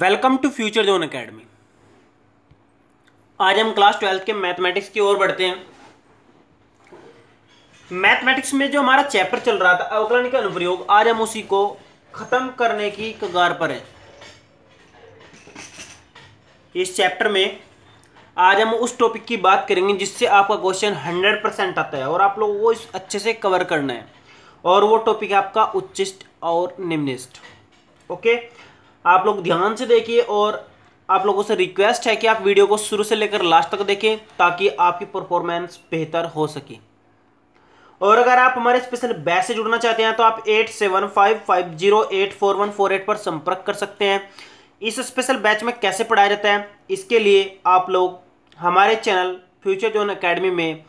Welcome to future zone academy आज हम class twelfth के मैथमेटिक्स की ओर बढ़ते हैं मैथमेटिक्स में जो हमारा चैप्टर चल रहा था अवकलन के अनुप्रयोग आज हम उसी को खत्म करने की कगार पर है इस चैप्टर में आज हम उस टॉपिक की बात करेंगे जिससे आपका क्वेश्चन हंड्रेड परसेंट आता है और आप लोग वो इस अच्छे से कवर करना है और वो टॉपिक है आपका उच्चिष्ट और निम्निष्ट ओके okay? आप लोग ध्यान से देखिए और आप लोगों से रिक्वेस्ट है कि आप वीडियो को शुरू से लेकर लास्ट तक देखें ताकि आपकी परफॉर्मेंस बेहतर हो सके और अगर आप हमारे स्पेशल बैच से जुड़ना चाहते हैं तो आप eight seven five five zero eight four one four eight पर संपर्क कर सकते हैं इस स्पेशल बैच में कैसे पढ़ाया जाता है इसके लिए आप लोग हमारे चैनल फ्यूचर जोन अकेडमी में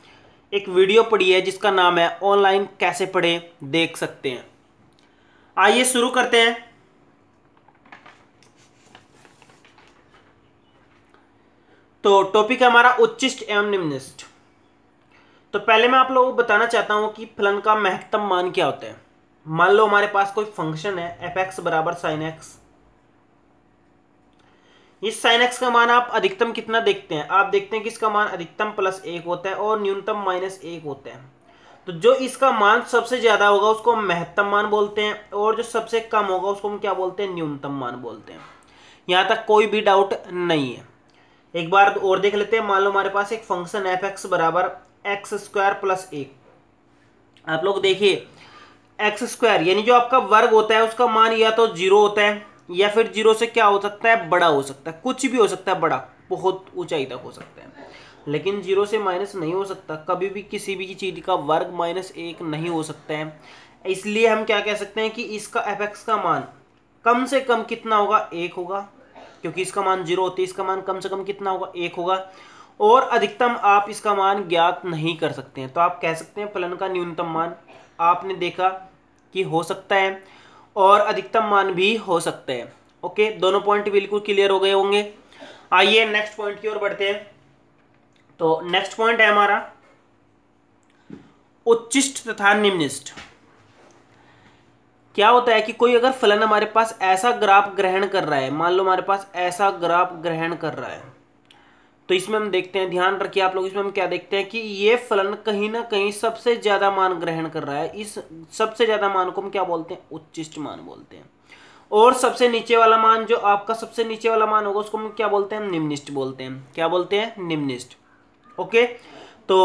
एक वीडियो पढ़ी है जिसका नाम है ऑनलाइन कैसे पढ़ें देख सकते हैं आइए शुरू करते हैं तो टॉपिक है हमारा उच्चिष्ट एवं निम्निष्ट तो पहले मैं आप लोगों को बताना चाहता हूँ कि फलन का महत्तम मान क्या होता है मान लो हमारे पास कोई फंक्शन है एफ एक्स बराबर साइन एक्स इस साइन एक्स का मान आप अधिकतम कितना देखते हैं आप देखते हैं कि इसका मान अधिकतम प्लस एक होता है और न्यूनतम माइनस एक होता है तो जो इसका मान सबसे ज़्यादा होगा उसको हम महत्तम मान बोलते हैं और जो सबसे कम होगा उसको हम क्या बोलते हैं न्यूनतम मान बोलते हैं यहां तक कोई भी डाउट नहीं है एक बार तो और देख लेते हैं मान लो हमारे पास एक फंक्शन एफ एक्स बराबर एक्स स्क्वायर प्लस एक आप लोग देखिए एक्स स्क्वायर यानी जो आपका वर्ग होता है उसका मान या तो जीरो होता है या फिर जीरो से क्या हो सकता है बड़ा हो सकता है कुछ भी हो सकता है बड़ा बहुत ऊंचाई तक हो सकता है लेकिन जीरो से माइनस नहीं हो सकता कभी भी किसी भी चीज़ का वर्ग माइनस एक नहीं हो सकता है इसलिए हम क्या कह सकते हैं कि इसका एफ एक्स का मान कम से कम कितना होगा एक होगा क्योंकि इसका मान जीरो होती है इसका मान कम से कम कितना होगा एक होगा और अधिकतम आप इसका मान ज्ञात नहीं कर सकते हैं तो आप कह सकते हैं फलन का न्यूनतम मान आपने देखा कि हो सकता है और अधिकतम मान भी हो सकता है ओके दोनों पॉइंट बिल्कुल क्लियर हो गए होंगे आइए नेक्स्ट पॉइंट की ओर बढ़ते हैं तो नेक्स्ट पॉइंट है हमारा उच्चिष्ट तथा निम्निष्ट क्या होता है कि कोई अगर फलन हमारे पास ऐसा ग्राफ ग्रहण कर रहा है मान लो हमारे पास ऐसा ग्राफ ग्रहण कर रहा है तो इसमें हम देखते हैं ध्यान रखिए आप लोग इसमें हम क्या देखते हैं कि ये फलन कहीं ना कहीं सबसे ज़्यादा मान ग्रहण कर रहा है इस सबसे ज़्यादा मान को हम क्या बोलते हैं उच्चिष्ट मान बोलते हैं और सबसे नीचे वाला मान जो आपका सबसे नीचे वाला मान होगा उसको हम क्या बोलते हैं निम्निष्ट बोलते हैं क्या बोलते हैं निम्निष्ट ओके तो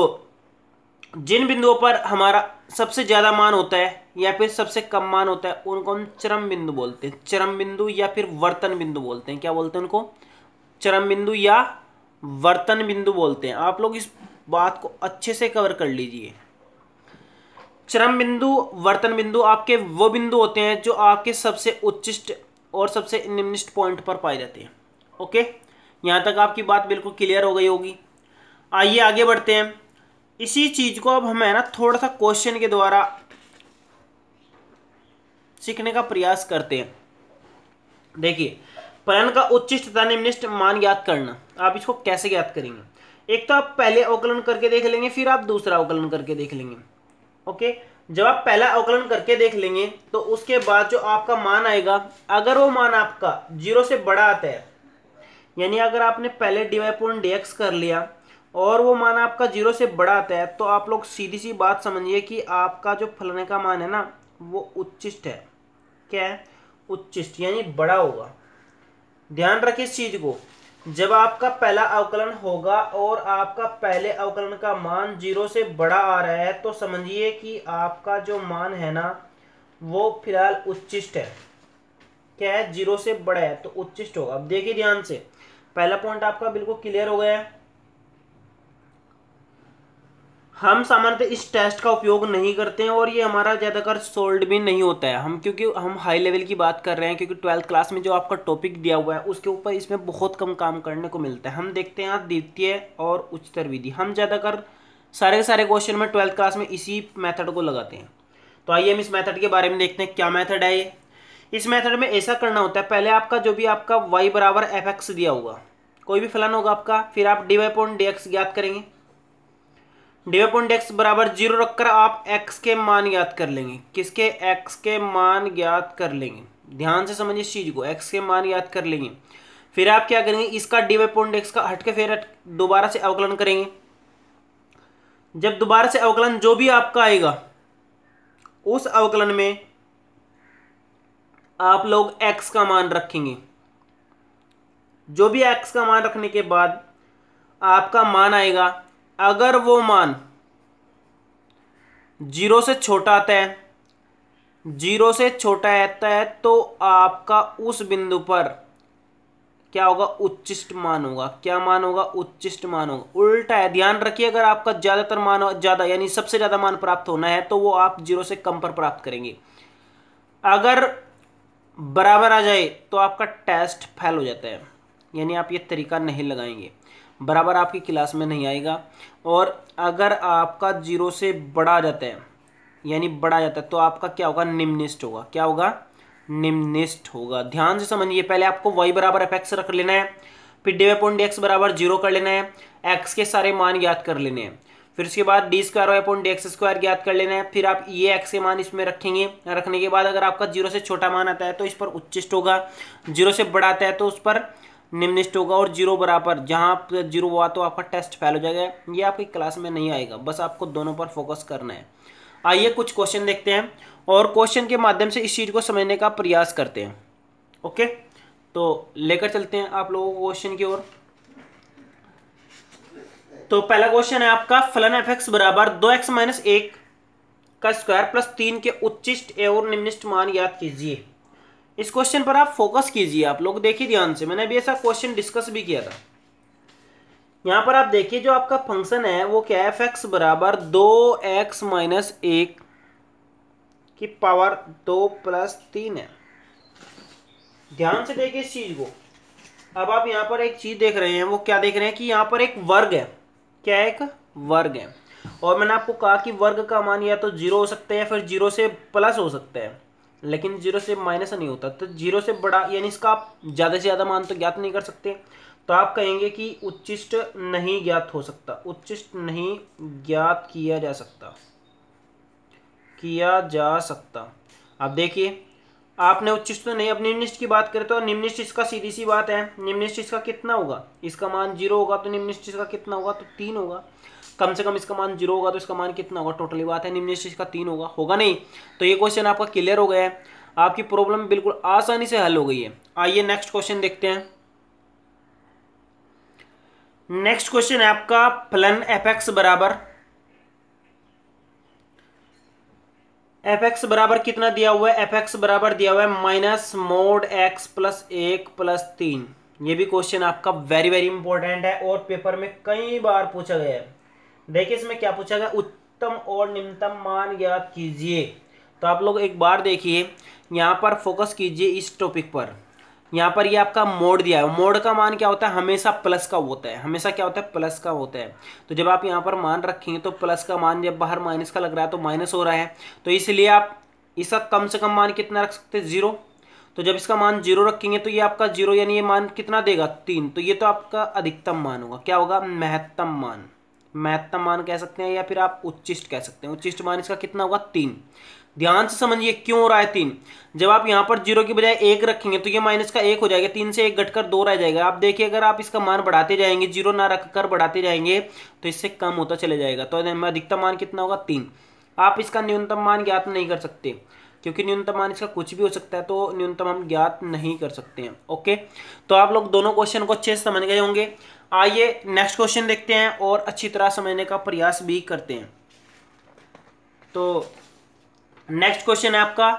जिन बिंदुओं पर हमारा सबसे ज़्यादा मान होता है या फिर सबसे कम मान होता है उनको हम चरम बिंदु बोलते हैं चरम बिंदु या फिर वर्तन बिंदु बोलते हैं क्या बोलते हैं उनको चरम बिंदु या वर्तन बिंदु बोलते हैं आप लोग इस बात को अच्छे से कवर कर लीजिए चरम बिंदु वर्तन बिंदु आपके वो बिंदु होते हैं जो आपके सबसे उच्चिष्ट और सबसे निम्निष्ट पॉइंट पर पाए जाते हैं ओके यहाँ तक आपकी बात बिल्कुल क्लियर हो गई होगी आइए आगे बढ़ते हैं इसी चीज़ को अब हमें ना थोड़ा सा क्वेश्चन के द्वारा सीखने का प्रयास करते हैं देखिए फलन का उच्चिष्ट तथा निम्निष्ट मान ज्ञात करना आप इसको कैसे ज्ञात करेंगे एक तो आप पहले अवकलन करके देख लेंगे फिर आप दूसरा अवकलन करके देख लेंगे ओके जब आप पहला अवकलन करके देख लेंगे तो उसके बाद जो आपका मान आएगा अगर वो मान आपका जीरो से बड़ा आता है यानी अगर आपने पहले डीवाई पूर्ण डी कर लिया और वो मान आपका जीरो से बड़ा आता है तो आप लोग सीधी सी बात समझिए कि आपका जो फलने का मान है ना वो उच्चिष्ट है क्या है उच्चिष्ट यानी बड़ा होगा ध्यान रखिए इस चीज को जब आपका पहला अवकलन होगा और आपका पहले अवकलन का मान जीरो से बड़ा आ रहा है तो समझिए कि आपका जो मान है ना वो फिलहाल उच्चिष्ट है क्या है जीरो से बड़ा है तो उच्चिष्ट होगा अब देखिए ध्यान से पहला पॉइंट आपका बिल्कुल क्लियर हो गया है हम सामान्यतः इस टेस्ट का उपयोग नहीं करते हैं और ये हमारा ज़्यादातर सोल्ड भी नहीं होता है हम क्योंकि हम हाई लेवल की बात कर रहे हैं क्योंकि ट्वेल्थ क्लास में जो आपका टॉपिक दिया हुआ है उसके ऊपर इसमें बहुत कम काम करने को मिलता है हम देखते हैं द्वितीय और उच्चतर विधि हम ज़्यादातर सारे सारे क्वेश्चन में ट्वेल्थ क्लास में इसी मैथड को लगाते हैं तो आइए हम इस मैथड के बारे में देखते हैं क्या मैथड है ये इस मैथड में ऐसा करना होता है पहले आपका जो भी आपका वाई बराबर एफ एक्स दिया होगा कोई भी फलन होगा आपका फिर आप D Y point D X ज्ञात करेंगे डी डेक्स बराबर जीरो रखकर आप एक्स के मान ज्ञात कर लेंगे किसके एक्स के मान ज्ञात कर लेंगे ध्यान से समझिए इस चीज़ को एक्स के मान ज्ञात कर लेंगे फिर आप क्या करेंगे इसका डी डेक्स का हटके फिर दोबारा से अवकलन करेंगे जब दोबारा से अवकलन जो भी आपका आएगा उस अवकलन में आप लोग एक्स का मान रखेंगे जो भी एक्स का मान रखने के बाद आपका मान आएगा अगर वो मान जीरो से छोटा आता है जीरो से छोटा आता है तो आपका उस बिंदु पर क्या होगा उच्चिष्ट मान होगा क्या मान होगा उच्चिष्ट मान होगा उल्टा है ध्यान रखिए अगर आपका ज़्यादातर मान ज़्यादा यानी सबसे ज़्यादा मान प्राप्त होना है तो वो आप जीरो से कम पर प्राप्त करेंगे अगर बराबर आ जाए तो आपका टेस्ट फेल हो जाता है यानी आप ये तरीका नहीं लगाएंगे बराबर आपकी क्लास में नहीं आएगा और अगर आपका जीरो से बड़ा जाता है यानी बड़ा जाता है तो आपका क्या होगा निम्निस्ट होगा क्या होगा निम्निस्ट होगा ध्यान से समझिए पहले आपको वाई बराबर एफ एक्स रख लेना है फिर डी वाई डी एक्स बराबर जीरो कर लेना है एक्स के सारे मान ज्ञात कर लेने हैं फिर उसके बाद D square Y point D X square ज्ञात कर लेना है फिर आप ये एक्स के मान इसमें रखेंगे रखने के बाद अगर आपका जीरो से छोटा मान आता है तो इस पर उच्चिष्ट होगा जीरो से बड़ा आता है तो उस पर निम्निस्ट होगा और जीरो बराबर जहाँ आप जीरो हुआ तो आपका टेस्ट फेल हो जाएगा ये आपकी क्लास में नहीं आएगा बस आपको दोनों पर फोकस करना है आइए कुछ क्वेश्चन देखते हैं और क्वेश्चन के माध्यम से इस चीज़ को समझने का प्रयास करते हैं ओके तो लेकर चलते हैं आप लोगों को क्वेश्चन की ओर तो पहला क्वेश्चन है आपका फलन एफ एक्स बराबर दो एक्स माइनस एक का स्क्वायर प्लस तीन के उच्चिष्ट एवं निम्निष्ट मान याद कीजिए इस क्वेश्चन पर आप फोकस कीजिए आप लोग देखिए ध्यान से मैंने अभी ऐसा क्वेश्चन डिस्कस भी किया था यहाँ पर आप देखिए जो आपका फंक्शन है वो क्या है एफ एक्स बराबर दो एक्स माइनस एक की पावर दो प्लस तीन है ध्यान से देखिए इस चीज को अब आप यहाँ पर एक चीज देख रहे हैं वो क्या देख रहे हैं कि यहाँ पर एक वर्ग है क्या एक वर्ग है और मैंने आपको कहा कि वर्ग का मान या तो जीरो हो सकते हैं फिर जीरो से प्लस हो सकते हैं लेकिन जीरो से माइनस नहीं होता तो जीरो से बड़ा यानी इसका आप ज़्यादा से ज़्यादा मान तो ज्ञात नहीं कर सकते तो आप कहेंगे कि उच्चिष्ट नहीं ज्ञात हो सकता उच्चिष्ट नहीं ज्ञात किया जा सकता किया जा सकता अब देखिए आपने उच्चिष्ट तो नहीं अब निम्निष्ट की बात करें तो निम्निष्ट इसका सीधी सी बात है निम्निष्ट इसका कितना होगा इसका मान जीरो होगा तो निम्निष्ट इसका कितना होगा तो तीन होगा कम से कम इसका मान जीरो होगा तो इसका मान कितना होगा टोटली बात है निम्न से इसका तीन होगा होगा नहीं तो ये क्वेश्चन आपका क्लियर हो गया है आपकी प्रॉब्लम बिल्कुल आसानी से हल हो गई है आइए नेक्स्ट क्वेश्चन देखते हैं नेक्स्ट क्वेश्चन है आपका फलन एफ एक्स बराबर एफ एक्स बराबर कितना दिया हुआ है एफ एक्स बराबर दिया हुआ है माइनस मोड एक्स प्लस एक प्लस तीन ये भी क्वेश्चन आपका वेरी वेरी इंपॉर्टेंट है और पेपर में कई बार पूछा गया है देखिए इसमें क्या पूछा गया उत्तम और निम्नतम मान ज्ञात कीजिए तो आप लोग एक बार देखिए यहाँ पर फोकस कीजिए इस टॉपिक पर यहाँ पर ये आपका मोड दिया है मोड का मान क्या होता है हमेशा प्लस का होता है हमेशा क्या होता है प्लस का होता है तो जब आप यहाँ पर मान रखेंगे तो प्लस का मान जब बाहर माइनस का लग रहा है तो माइनस हो रहा है तो इसलिए आप इसका कम से कम मान कितना रख सकते हैं जीरो तो जब इसका मान जीरो रखेंगे तो ये आपका जीरो यानी ये मान कितना देगा तीन तो ये तो आपका अधिकतम मान होगा क्या होगा महत्तम मान महत्तम मान कह सकते हैं या फिर आप उच्चिष्ट कह सकते हैं उच्चिष्ट मान इसका कितना होगा तीन ध्यान से समझिए क्यों हो रहा है तीन जब आप यहाँ पर जीरो की बजाय एक रखेंगे तो ये माइनस का एक हो जाएगा तीन से एक घटकर दो रह जाएगा आप देखिए अगर आप इसका मान बढ़ाते जाएंगे जीरो ना रखकर बढ़ाते जाएंगे तो इससे कम होता चले जाएगा तो अधिकतम मान कितना होगा तीन आप इसका न्यूनतम मान ज्ञात नहीं कर सकते क्योंकि न्यूनतम मान इसका कुछ भी हो सकता है तो न्यूनतम हम ज्ञात नहीं कर सकते हैं ओके तो आप लोग दोनों क्वेश्चन को अच्छे से समझ गए होंगे आइए नेक्स्ट क्वेश्चन देखते हैं और अच्छी तरह समझने का प्रयास भी करते हैं तो नेक्स्ट क्वेश्चन है आपका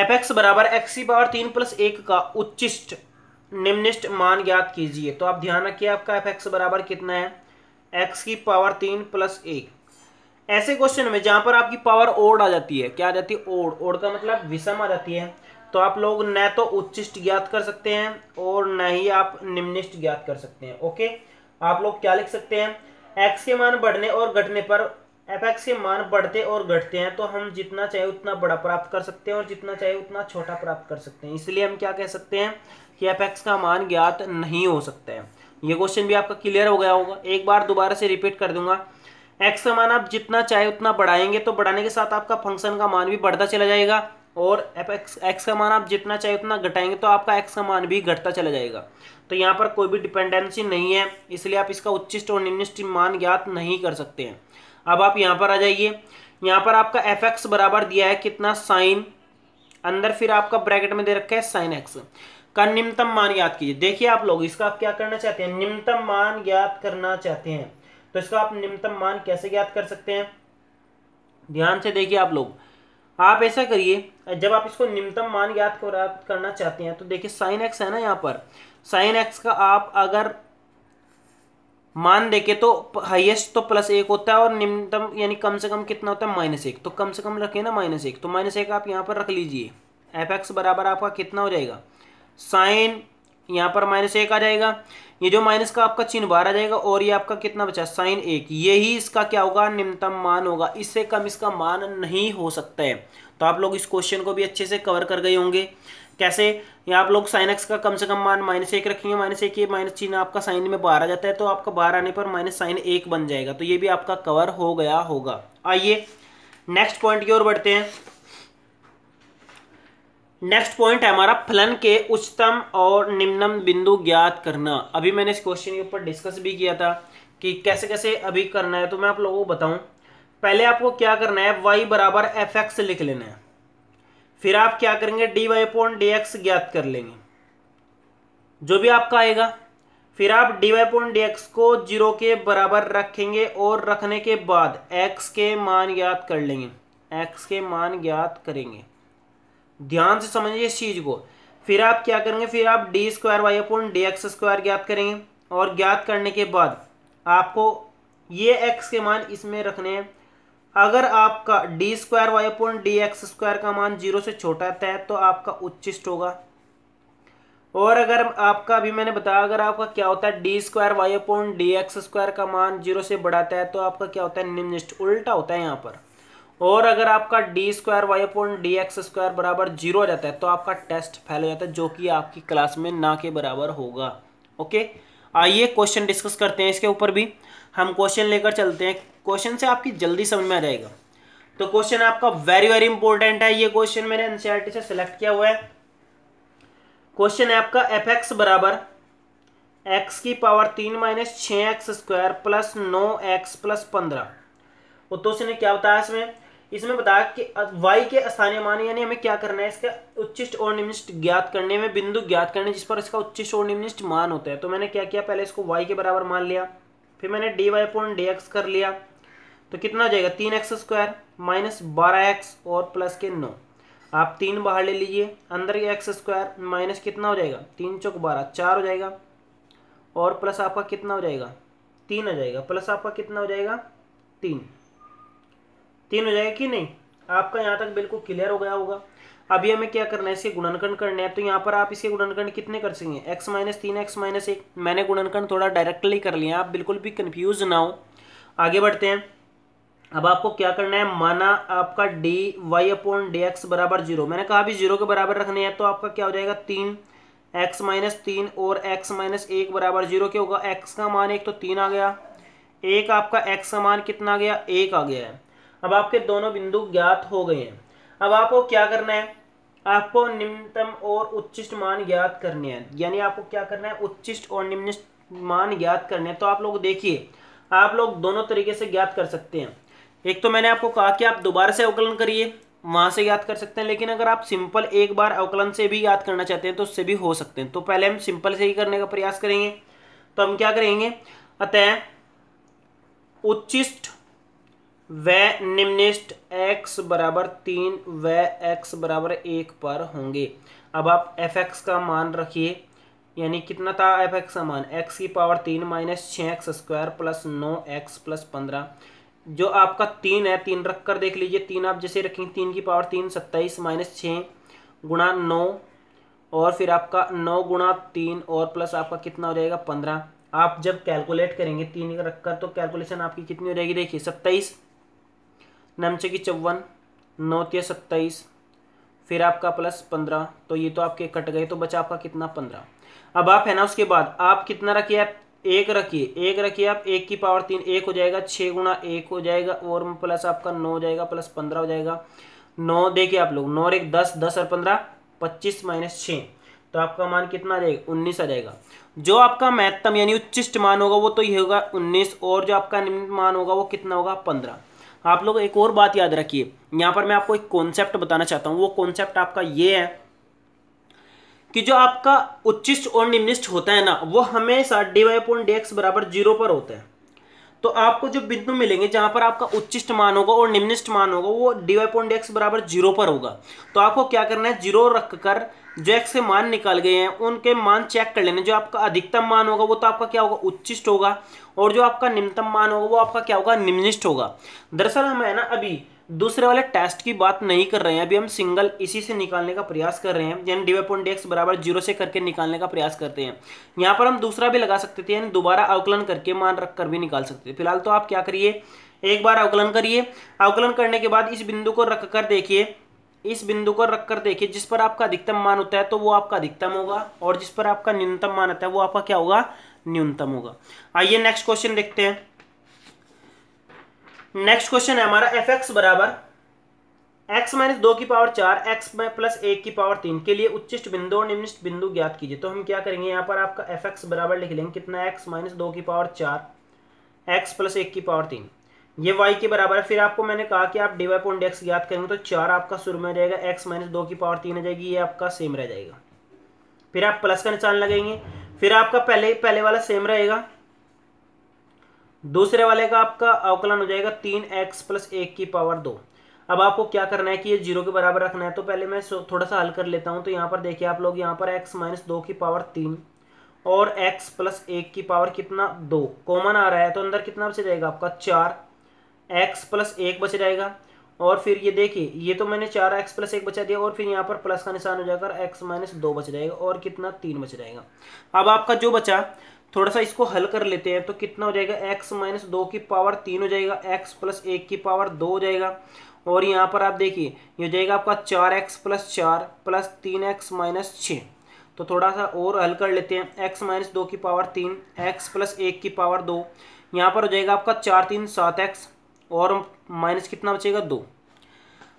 एफ एक्स बराबर एक्स पावर तीन प्लस एक का उच्चिष्ट निम्निष्ट मान ज्ञात कीजिए तो आप ध्यान रखिए आपका एफ एक्स बराबर कितना है एक्स की पावर तीन प्लस एक ऐसे क्वेश्चन में जहां पर आपकी पावर ओड आ जाती है क्या आ जाती है ओड ओड का मतलब विषम आ जाती है तो आप लोग न तो उच्चिष्ट ज्ञात कर सकते हैं और न ही आप निम्निष्ट ज्ञात कर सकते हैं ओके आप लोग क्या लिख सकते हैं एक्स के मान बढ़ने और घटने पर एफ एक्स के मान बढ़ते और घटते हैं तो हम जितना चाहे उतना बड़ा प्राप्त कर सकते हैं और जितना चाहे उतना छोटा प्राप्त कर सकते हैं इसलिए हम क्या कह सकते हैं कि एफ एक्स का मान ज्ञात नहीं हो सकता है ये क्वेश्चन भी आपका क्लियर हो गया होगा एक बार दोबारा से रिपीट कर दूंगा एक्स का मान आप जितना चाहे उतना बढ़ाएंगे तो बढ़ाने के साथ आपका फंक्शन का मान भी बढ़ता चला जाएगा और एफ एक्स एक्स का मान आप जितना चाहिए उतना घटाएंगे तो आपका एक्स का मान भी घटता चला जाएगा तो यहाँ पर कोई भी डिपेंडेंसी नहीं है इसलिए आप इसका उच्चिष्ट और निम्निष्ट मान ज्ञात नहीं कर सकते हैं अब आप यहाँ पर आ जाइए यहाँ पर आपका एफ एक्स बराबर दिया है कितना साइन अंदर फिर आपका ब्रैकेट में दे रखा है साइन एक्स का निम्नतम मान याद कीजिए देखिए आप लोग इसका आप क्या करना चाहते हैं निम्नतम मान ज्ञात करना चाहते हैं तो इसका आप निम्नतम मान कैसे ज्ञात कर सकते हैं ध्यान से देखिए आप लोग आप ऐसा करिए जब आप इसको निम्नतम मान ज्ञात करना चाहते हैं तो देखिए साइन एक्स है ना यहाँ पर साइन एक्स का आप अगर मान देखे तो हाईएस्ट तो प्लस एक होता है और निम्नतम यानी कम से कम कितना होता है माइनस एक तो कम से कम रखें ना माइनस एक तो माइनस एक आप यहाँ पर रख लीजिए एफ एक्स बराबर आपका कितना हो जाएगा साइन यहाँ पर माइनस एक आ जाएगा ये जो माइनस का आपका चिन्ह बाहर आ जाएगा और ये आपका कितना बचा साइन एक यही इसका क्या होगा निम्नतम मान होगा इससे कम इसका मान नहीं हो सकता है तो आप लोग इस क्वेश्चन को भी अच्छे से कवर कर गए होंगे कैसे या आप लोग साइन एक्स का कम से कम मान माइनस एक रखेंगे माइनस एक ये माइनस चिन्ह आपका साइन में बाहर आ जाता है तो आपका बाहर आने पर माइनस साइन एक बन जाएगा तो ये भी आपका कवर हो गया होगा आइए नेक्स्ट पॉइंट की ओर बढ़ते हैं नेक्स्ट पॉइंट है हमारा फलन के उच्चतम और निम्नम बिंदु ज्ञात करना अभी मैंने इस क्वेश्चन के ऊपर डिस्कस भी किया था कि कैसे कैसे अभी करना है तो मैं आप लोगों को बताऊं पहले आपको क्या करना है वाई बराबर एफ एक्स लिख लेना है फिर आप क्या करेंगे D Y point D X ज्ञात कर लेंगे जो भी आपका आएगा फिर आप D Y point D X को जीरो के बराबर रखेंगे और रखने के बाद एक्स के मान ज्ञात कर लेंगे एक्स के मान ज्ञात करेंगे ध्यान से समझिए इस चीज़ को फिर आप क्या करेंगे फिर आप D square Y upon D X square ज्ञात करेंगे और ज्ञात करने के बाद आपको ये एक्स के मान इसमें रखने हैं अगर आपका D square Y upon D X square का मान जीरो से छोटा आता है तो आपका उच्चिष्ट होगा और अगर आपका अभी मैंने बताया अगर आपका क्या होता है D square Y upon D X square का मान जीरो से बढ़ाता है तो आपका क्या होता है निम्निष्ट उल्टा होता है यहाँ पर और अगर आपका D square Y upon D X square बराबर जीरो हो जाता है तो आपका टेस्ट फेल हो जाता है जो कि आपकी क्लास में ना के बराबर होगा ओके आइए क्वेश्चन डिस्कस करते हैं इसके ऊपर भी हम क्वेश्चन लेकर चलते हैं क्वेश्चन से आपकी जल्दी समझ में आ जाएगा तो क्वेश्चन आपका वेरी वेरी इंपॉर्टेंट है ये क्वेश्चन मैंने एनसीआर से सिलेक्ट किया हुआ है क्वेश्चन है आपका एफ एक्स बराबर एक्स की पावर तीन माइनस छः एक्स स्क्वायर प्लस नौ एक्स प्लस पंद्रह और तो उसने क्या बताया इसमें इसमें बताया कि वाई के स्थानीय मान यानी हमें क्या करना है इसका उच्चिष्ट और निम्निष्ट ज्ञात करने में बिंदु ज्ञात करने जिस पर इसका उच्चिष्ट और निम्निष्ट मान होता है तो मैंने क्या किया पहले इसको वाई के बराबर मान लिया फिर मैंने D Y point D X कर लिया तो कितना हो जाएगा तीन एक्स स्क्वायर माइनस बारह एक्स और प्लस के नौ आप तीन बाहर ले लीजिए अंदर के एक्स स्क्वायर माइनस कितना हो जाएगा तीन चौक बारह चार हो जाएगा और प्लस आपका कितना हो जाएगा तीन हो जाएगा प्लस आपका कितना हो जाएगा तीन तीन हो जाएगा कि नहीं आपका यहाँ तक बिल्कुल क्लियर हो गया होगा अभी हमें क्या करना है इसके गुणनखंड करने हैं तो यहाँ पर आप इसके गुणनखंड कितने कर सकेंगे एक्स माइनस तीन एक्स माइनस एक मैंने गुणनखंड थोड़ा डायरेक्टली कर लिया आप बिल्कुल भी कंफ्यूज ना हो आगे बढ़ते हैं अब आपको क्या करना है माना आपका D Y upon D X बराबर जीरो मैंने कहा भी जीरो के बराबर रखने हैं तो आपका क्या हो जाएगा तीन एक्स माइनस तीन और एक्स माइनस एक बराबर जीरो क्या होगा एक्स का मान एक तो तीन आ गया एक आपका एक्स का मान कितना आ गया एक आ गया है अब आपके दोनों बिंदु ज्ञात हो गए हैं अब आपको क्या करना है आपको निम्नतम और उच्चिष्ट मान ज्ञात करने हैं यानी आपको क्या करना है उच्चिष्ट और निम्निष्ट मान ज्ञात करने हैं तो आप लोग देखिए आप लोग दोनों तरीके से ज्ञात कर सकते हैं एक तो मैंने आपको कहा कि आप दोबारा से अवकलन करिए वहां से याद कर सकते हैं लेकिन अगर आप सिंपल एक बार अवकलन से भी याद करना चाहते हैं तो उससे भी हो सकते हैं तो पहले हम सिंपल से ही करने का प्रयास करेंगे तो हम क्या करेंगे अतः उच्चिष्ट व निम्निष्ट x बराबर तीन व x बराबर एक पर होंगे अब आप एफ एक्स का मान रखिए यानी कितना था एफ एक्स का मान एक्स की पावर तीन माइनस छः एक्स स्क्वायर प्लस नौ एक्स प्लस पंद्रह जो आपका तीन है तीन रख कर देख लीजिए तीन आप जैसे रखेंगे तीन की पावर तीन सत्ताईस माइनस छः गुणा नौ और फिर आपका नौ गुणा तीन और प्लस आपका कितना हो जाएगा पंद्रह आप जब कैलकुलेट करेंगे तीन रखकर तो कैलकुलेशन आपकी कितनी हो जाएगी देखिए सत्ताईस नमचे की चौवन नौतिया सत्ताईस फिर आपका प्लस पंद्रह तो ये तो आपके कट गए तो बचा आपका कितना पंद्रह अब आप है ना उसके बाद आप कितना रखिए आप एक रखिए एक रखिए आप एक की पावर तीन एक हो जाएगा छः गुणा एक हो जाएगा और प्लस आपका नौ हो जाएगा प्लस पंद्रह हो जाएगा नौ देखिए आप लोग नौ और एक दस दस और पंद्रह पच्चीस माइनस छः तो आपका मान कितना आ जाएगा उन्नीस आ जाएगा जो आपका महत्तम यानी उच्चिष्ट मान होगा वो तो ये होगा उन्नीस और जो आपका निम्न मान होगा वो कितना होगा पंद्रह आप लोग एक और बात याद रखिए यहाँ पर मैं आपको एक कॉन्सेप्ट बताना चाहता हूँ वो कॉन्सेप्ट आपका ये है कि जो आपका उच्चिष्ट और निम्निष्ट होता है ना वो हमेशा D Y point D X बराबर जीरो पर होता है तो आपको जो बिंदु मिलेंगे जहां पर आपका उच्चिष्ट मान होगा और निम्निष्ट मान होगा वो डी वाई पॉइंट एक्स बराबर जीरो पर होगा तो आपको क्या करना है जीरो रख कर जो एक्स से मान निकाल गए हैं उनके मान चेक कर लेने जो आपका अधिकतम मान होगा वो तो आपका क्या होगा उच्चिष्ट होगा और जो आपका निम्नतम मान होगा वो आपका क्या होगा निम्निष्ट होगा दरअसल हम है ना अभी दूसरे वाले टेस्ट की बात नहीं कर रहे हैं अभी हम सिंगल इसी से निकालने का प्रयास कर रहे हैं यानी डी वाई पॉइंट एक्स बराबर जीरो से करके निकालने का प्रयास करते हैं यहाँ पर हम दूसरा भी लगा सकते थे यानी दोबारा अवकलन करके मान रख कर भी निकाल सकते थे फिलहाल तो आप क्या करिए एक बार अवकलन करिए अवकलन करने के बाद इस बिंदु को रख कर देखिए इस बिंदु को रखकर देखिए जिस पर आपका अधिकतम मान होता है तो वो आपका अधिकतम होगा और जिस पर आपका न्यूनतम मान होता है वो आपका क्या होगा न्यूनतम होगा आइए नेक्स्ट क्वेश्चन देखते हैं नेक्स्ट क्वेश्चन है हमारा एफ एक्स बराबर एक्स माइनस दो की पावर चार एक्स प्लस एक की पावर तीन के लिए उच्चिष्ट बिंदु और निम्निष्ट बिंदु ज्ञात कीजिए तो हम क्या करेंगे यहां पर आपका एफ एक्स बराबर लिख लेंगे कितना एक्स माइनस दो की पावर चार एक्स प्लस एक की पावर तीन ये y के बराबर है फिर आपको मैंने कहा कि आप डी वाई पॉइंट एक्स याद करेंगे तो चार आपका शुरू में रहेगा x माइनस दो की पावर तीन आ जाएगी ये आपका सेम रह जाएगा फिर आप प्लस का निशान लगाएंगे फिर आपका पहले पहले वाला सेम रहेगा दूसरे वाले का आपका अवकलन हो जाएगा तीन एक्स प्लस एक की पावर दो अब आपको क्या करना है कि ये जीरो के बराबर रखना है तो पहले मैं थोड़ा सा हल कर लेता हूँ तो यहाँ पर देखिए आप लोग यहाँ पर एक्स माइनस दो की पावर तीन और एक्स प्लस एक की पावर कितना दो कॉमन आ रहा है तो अंदर कितना बचे जाएगा आपका चार एक्स प्लस एक बच जाएगा और फिर ये देखिए ये तो मैंने चार एक्स प्लस एक बचा दिया और फिर यहाँ पर प्लस का निशान हो जाएगा एक्स माइनस दो बच जाएगा और कितना तीन बच जाएगा अब आपका जो बचा थोड़ा सा इसको हल कर लेते हैं तो कितना हो जाएगा एक्स माइनस दो की पावर तीन हो जाएगा एक्स प्लस एक की पावर दो हो जाएगा और यहाँ पर आप देखिए ये हो जाएगा आपका चार एक्स प्लस चार प्लस तीन एक्स माइनस छः तो थोड़ा सा और हल कर लेते हैं एक्स माइनस दो की पावर तीन एक्स प्लस एक की पावर दो यहाँ पर हो जाएगा आपका चार तीन सात एक्स और माइनस कितना बचेगा दो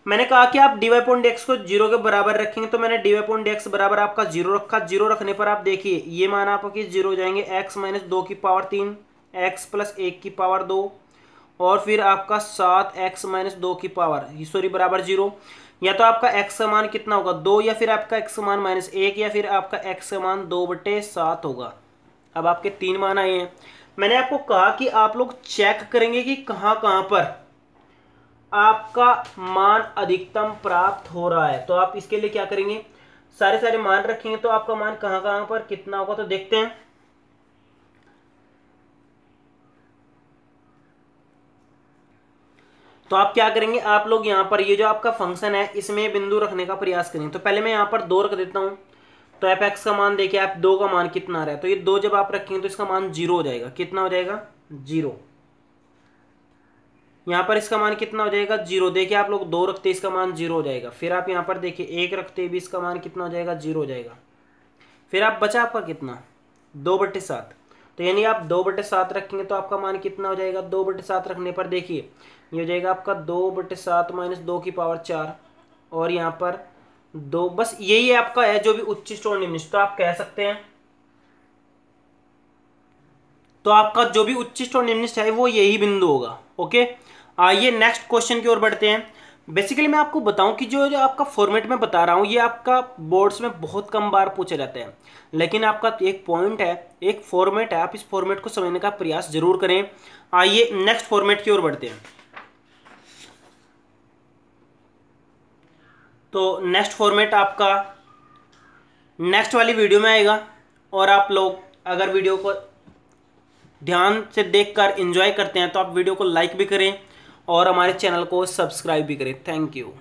मैंने कहा कि आप डीवाई पॉइंट एक्स को जीरो के बराबर रखेंगे तो मैंने डीवाई पॉइंट एक्स बराबर आपका जीरो रखा जीरो रखने पर आप देखिए ये मान आपके जीरो हो जाएंगे एक्स माइनस दो की पावर तीन एक्स प्लस एक की पावर दो और फिर आपका सात एक्स माइनस दो की पावर सॉरी बराबर जीरो या तो आपका एक्स मान कितना होगा दो या फिर आपका एक्स मान माइनस एक या फिर आपका एक्स मान दो बटे सात होगा अब आपके तीन मान आए हैं मैंने आपको कहा कि आप लोग चेक करेंगे कि कहां कहां पर आपका मान अधिकतम प्राप्त हो रहा है तो आप इसके लिए क्या करेंगे सारे सारे मान रखेंगे तो आपका मान कहां कहां पर कितना होगा तो देखते हैं तो आप क्या करेंगे आप लोग यहां पर ये जो आपका फंक्शन है इसमें बिंदु रखने का प्रयास करेंगे तो पहले मैं यहां पर दो रख देता हूं तो एफ एक्स का मान देखिए आप दो का मान कितना आ रहा है तो ये दो जब आप रखेंगे तो इसका मान जीरो हो जाएगा कितना हो जाएगा जीरो यहाँ पर इसका मान कितना हो जाएगा जीरो देखिए आप लोग दो रखते इसका मान जीरो हो जाएगा फिर आप यहाँ पर देखिए एक रखते भी इसका मान कितना हो जाएगा जीरो हो जाएगा फिर आप बचा आपका कितना दो बटे सात तो यानी आप दो बटे सात रखेंगे तो आपका मान कितना हो जाएगा दो बटे सात रखने पर देखिए ये हो जाएगा आपका दो बटे सात माइनस दो की पावर चार और यहाँ पर दो बस यही है आपका है जो भी उच्चिष्ट और निम्निष्ट तो आप कह सकते हैं तो आपका जो भी उच्चिष्ट और निम्निष्ट है वो यही बिंदु होगा ओके आइए नेक्स्ट क्वेश्चन की ओर बढ़ते हैं बेसिकली मैं आपको बताऊं कि जो जो आपका फॉर्मेट में बता रहा हूं ये आपका बोर्ड्स में बहुत कम बार पूछे जाते हैं लेकिन आपका तो एक पॉइंट है एक फॉर्मेट है आप इस फॉर्मेट को समझने का प्रयास जरूर करें आइए नेक्स्ट फॉर्मेट की ओर बढ़ते हैं तो नेक्स्ट फॉर्मेट आपका नेक्स्ट वाली वीडियो में आएगा और आप लोग अगर वीडियो को ध्यान से देखकर एंजॉय करते हैं तो आप वीडियो को लाइक भी करें और हमारे चैनल को सब्सक्राइब भी करें थैंक यू